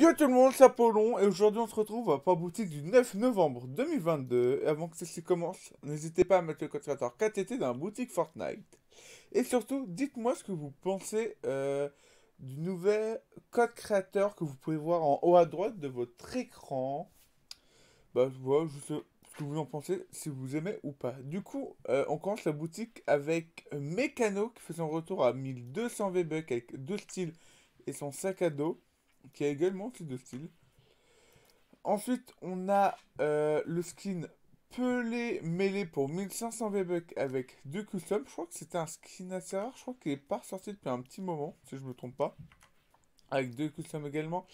Yo tout le monde, c'est Apollon et aujourd'hui on se retrouve à la boutique du 9 novembre 2022. Et avant que ceci commence, n'hésitez pas à mettre le code créateur KTT dans la boutique Fortnite. Et surtout, dites-moi ce que vous pensez euh, du nouvel code créateur que vous pouvez voir en haut à droite de votre écran. Bah, je vois ce que vous en pensez, si vous aimez ou pas. Du coup, euh, on commence la boutique avec Mécano qui fait son retour à 1200 V-Bucks avec deux styles et son sac à dos qui a également ces de style. Ensuite, on a euh, le skin pelé mêlé pour 1500 V-Bucks avec deux customs. Je crois que c'était un skin à rare. Je crois qu'il n'est pas sorti depuis un petit moment, si je ne me trompe pas. Avec deux customs également.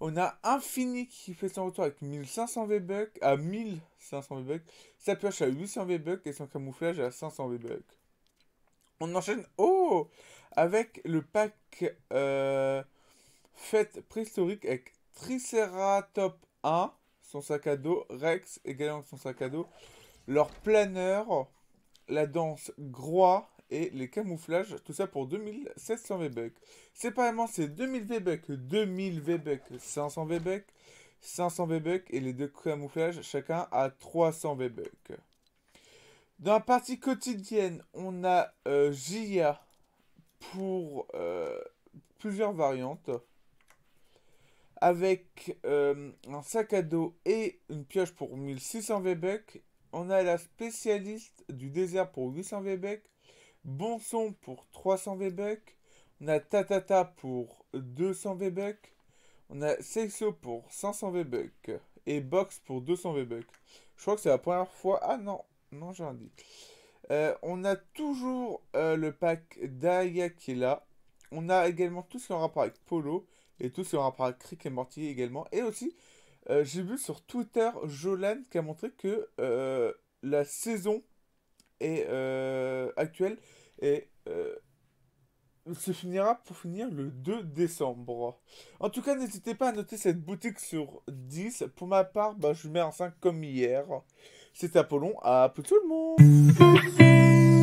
On a Infini qui fait son retour avec 1500 V-Bucks à 1500 V-Bucks. Sa pioche à 800 V-Bucks et son camouflage à 500 V-Bucks. On enchaîne, oh Avec le pack euh, Fête préhistorique avec Triceratop 1, son sac à dos, Rex également son sac à dos, leur planeur, la danse Groix et les camouflages, tout ça pour 2700 V-Bucks. Séparément, c'est 2000 V-Bucks, 2000 v 500 v 500 V-Bucks et les deux camouflages, chacun à 300 V-Bucks. Dans la partie quotidienne, on a euh, Jia pour euh, plusieurs variantes. Avec euh, un sac à dos et une pioche pour 1600 v e On a la spécialiste du désert pour 800 v e Bon son pour 300 v e On a Tatata pour 200 v On a Sexo pour 500 v Et Box pour 200 v Je crois que c'est la première fois. Ah non, non, j'ai rien dit. Euh, on a toujours euh, le pack d'Aya qui est là. On a également tout ce qui est rapport avec Polo et tout sur un rapport et Morty également. Et aussi, euh, j'ai vu sur Twitter Jolan qui a montré que euh, la saison est, euh, actuelle et se finira pour finir le 2 décembre. En tout cas, n'hésitez pas à noter cette boutique sur 10. Pour ma part, bah, je lui mets un 5 comme hier. C'est Apollon, à plus tout le monde